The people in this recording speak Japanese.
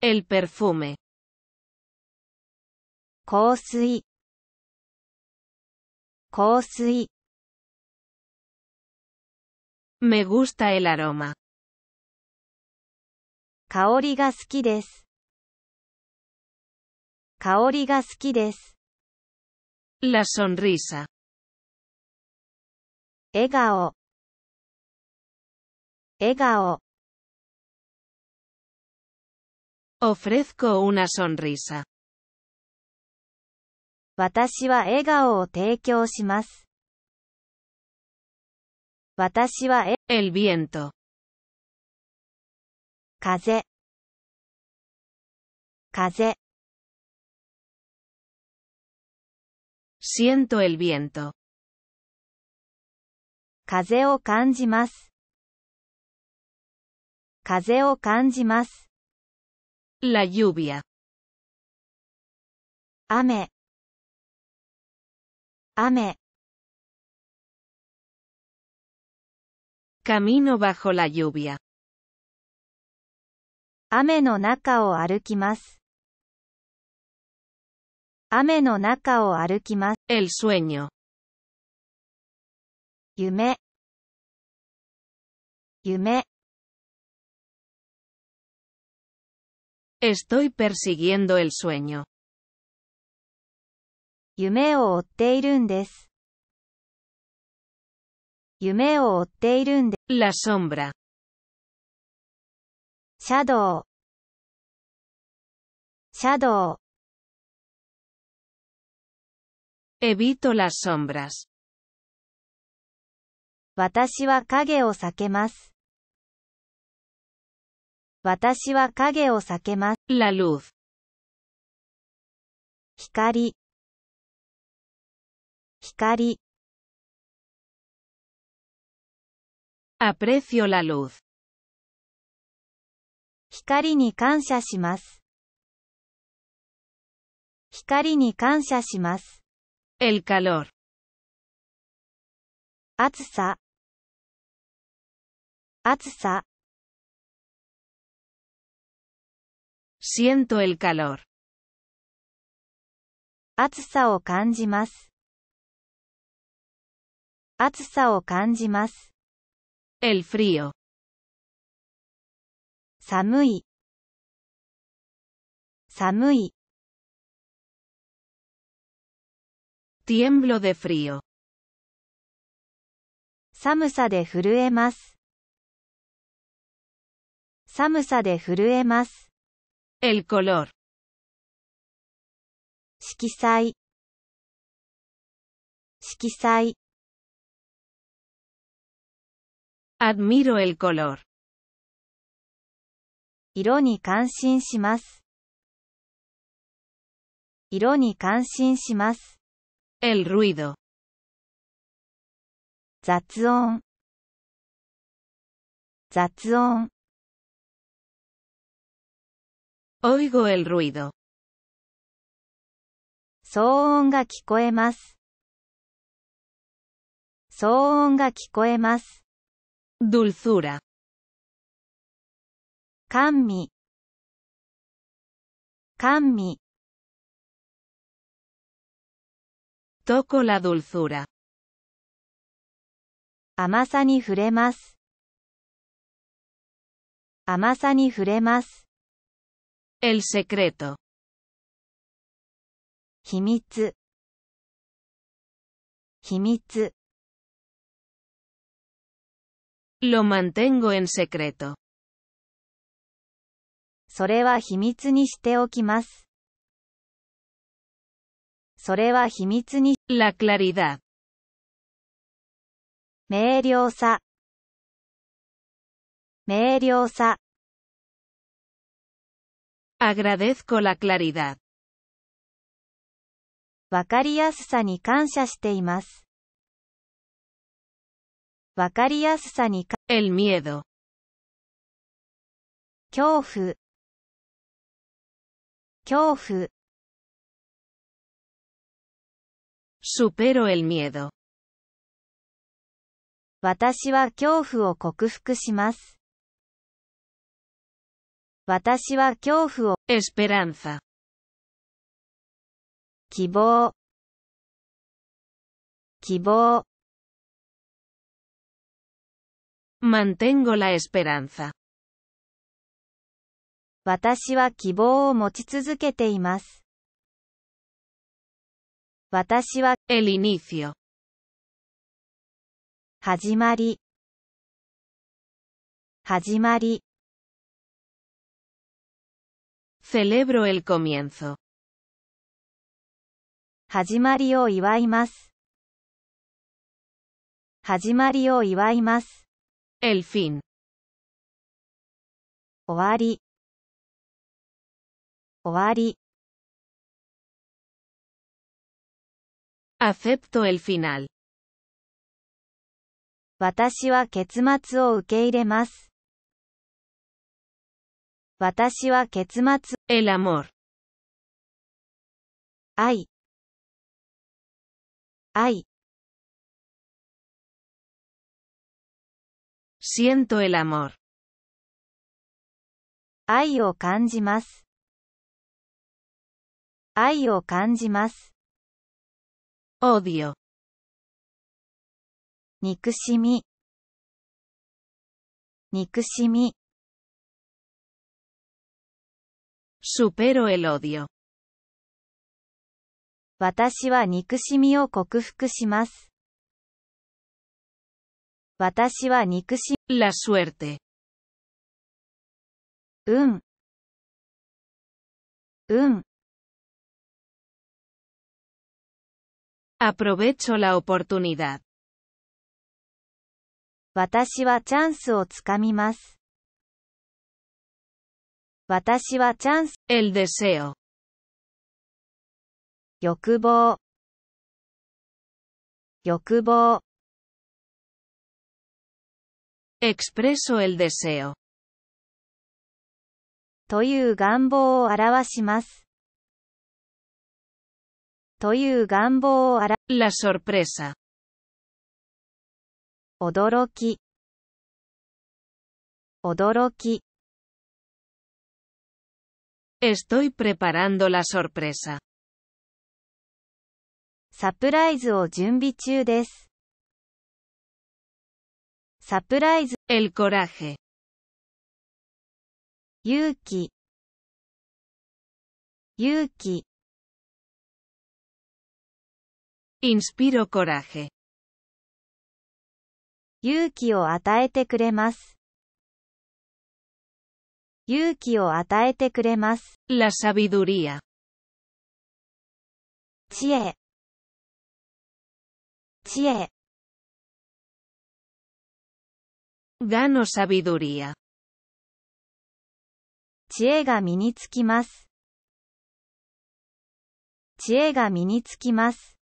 El perfume. Kōsui. Kōsui. Me gusta el aroma. Kaori ga suki desu. Kaori suki La sonrisa. Egao. Egao. Ofrezco una sonrisa. Watashiwa egao o teikyou shimasu. Watashiwa e El viento. Kaze. Kaze. Siento el viento. Kaze o kanjimasu. Kaze o kanjimasu. La lluvia. Ame. Ame. Camino bajo la lluvia. Ame no naka o arukimasu. Ame no naka o arukimasu. El sueño. Yume. Yume. Estoy persiguiendo el sueño. La sombra. Shadow. Shadow. Evito las sombras. o saquemas. 私は影を避けます。La luz. 光光 Aprecio la luz. 光に感謝します。光に感謝します。El calor. 暑さ暑さ Siento el calor. 暑さを感じます。暑さを感じます。El frío. 寒い。寒い。Tiemblo de frío. 寒さで震えます。寒さで震えます。El color. 色彩色彩 Admiro el color. 色に感心します。色に感心します。El ruido. 雑音雑音 Oigo el ruido. 騒音が聞こえます。騒音が聞こえます。dulzura 甘味甘味 toco la dulzura 甘さに触れます甘さに触れます El secreto. 秘密秘密 Lo mantengo en secreto. それは秘密にしておきます。それは秘密に。La claridad. 明瞭さ。明瞭さ。agradezco la わかりやすさに感謝しています。わかりやすさに感謝しています。恐怖恐怖 supero el miedo 私は恐怖を克服します。私は恐怖を esperanza 希望希望 mantengo la esperanza 私は希望を持ち続けています。私は el inicio 始まり始まり Celebro el comienzo. 始まりを祝います。始まりを祝います。El fin. 終わり。終わり。Acepto el final. 私は結末を受け入れます。私は結末。El amor. 愛。愛。Siento el amor. 愛を感じます。愛を感じます。odio 憎しみ憎しみ supero el odio. wa nikushimi o kokufukushimasu. wa nikushimi. La suerte. Un. Un. Aprovecho la oportunidad. wa chansu o tsukamimasu. 私はチャンス。El deseo。欲望。欲望。Expreso el deseo。という願望を表します。という願望を表 La sorpresa。驚き。驚き。Estoy preparando la sorpresa. Surprise El coraje. Yuki. Yuki. Inspiro coraje. Yuki o ataete cremas. 勇気を与えてくれます。La sabiduría。知恵。知恵。Gano sabiduría。知恵が身につきます。知恵が身につきます。